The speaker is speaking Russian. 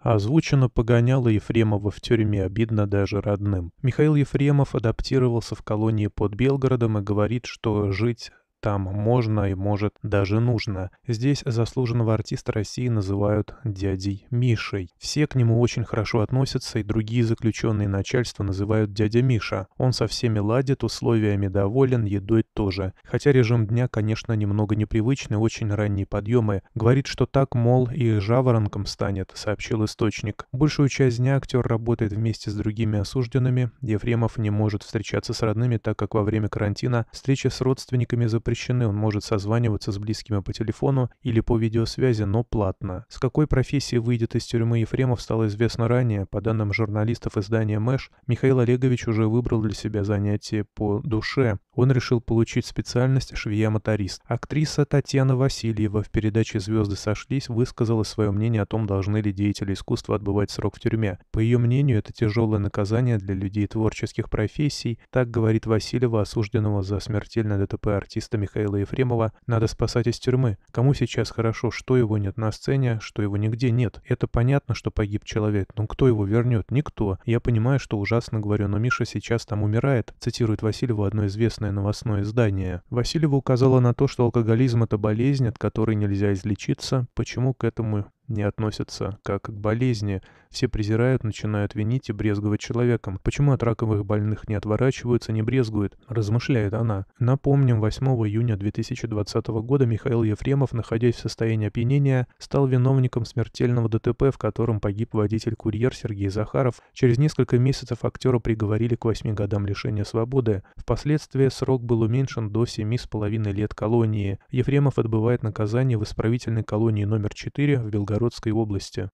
Озвучено погоняло Ефремова в тюрьме, обидно даже родным. Михаил Ефремов адаптировался в колонии под Белгородом и говорит, что жить там можно и, может, даже нужно. Здесь заслуженного артиста России называют дядей Мишей. Все к нему очень хорошо относятся, и другие заключенные начальства называют дядя Миша. Он со всеми ладит, условиями доволен, едой тоже. Хотя режим дня, конечно, немного непривычный, очень ранние подъемы. Говорит, что так, мол, и жаворонком станет, сообщил источник. Большую часть дня актер работает вместе с другими осужденными. Ефремов не может встречаться с родными, так как во время карантина встречи с родственниками запрещены. Он может созваниваться с близкими по телефону или по видеосвязи, но платно. С какой профессией выйдет из тюрьмы Ефремов стало известно ранее. По данным журналистов издания «Мэш», Михаил Олегович уже выбрал для себя занятие по душе. Он решил получить специальность швея-моторист. Актриса Татьяна Васильева в передаче «Звезды сошлись» высказала свое мнение о том, должны ли деятели искусства отбывать срок в тюрьме. По ее мнению, это тяжелое наказание для людей творческих профессий. Так говорит Васильева, осужденного за смертельное ДТП артиста Михаила Ефремова. Надо спасать из тюрьмы. Кому сейчас хорошо, что его нет на сцене, что его нигде нет. Это понятно, что погиб человек, но кто его вернет? Никто. Я понимаю, что ужасно говорю, но Миша сейчас там умирает, цитирует Васильева одно известное местное новостное издание, Васильева указала на то, что алкоголизм – это болезнь, от которой нельзя излечиться, почему к этому не относятся как к болезни. Все презирают, начинают винить и брезговать человеком. Почему от раковых больных не отворачиваются, не брезгуют? Размышляет она. Напомним, 8 июня 2020 года Михаил Ефремов, находясь в состоянии опьянения, стал виновником смертельного ДТП, в котором погиб водитель-курьер Сергей Захаров. Через несколько месяцев актера приговорили к 8 годам лишения свободы. Впоследствии срок был уменьшен до 7,5 лет колонии. Ефремов отбывает наказание в исправительной колонии номер 4 в Белгороде Новгородской области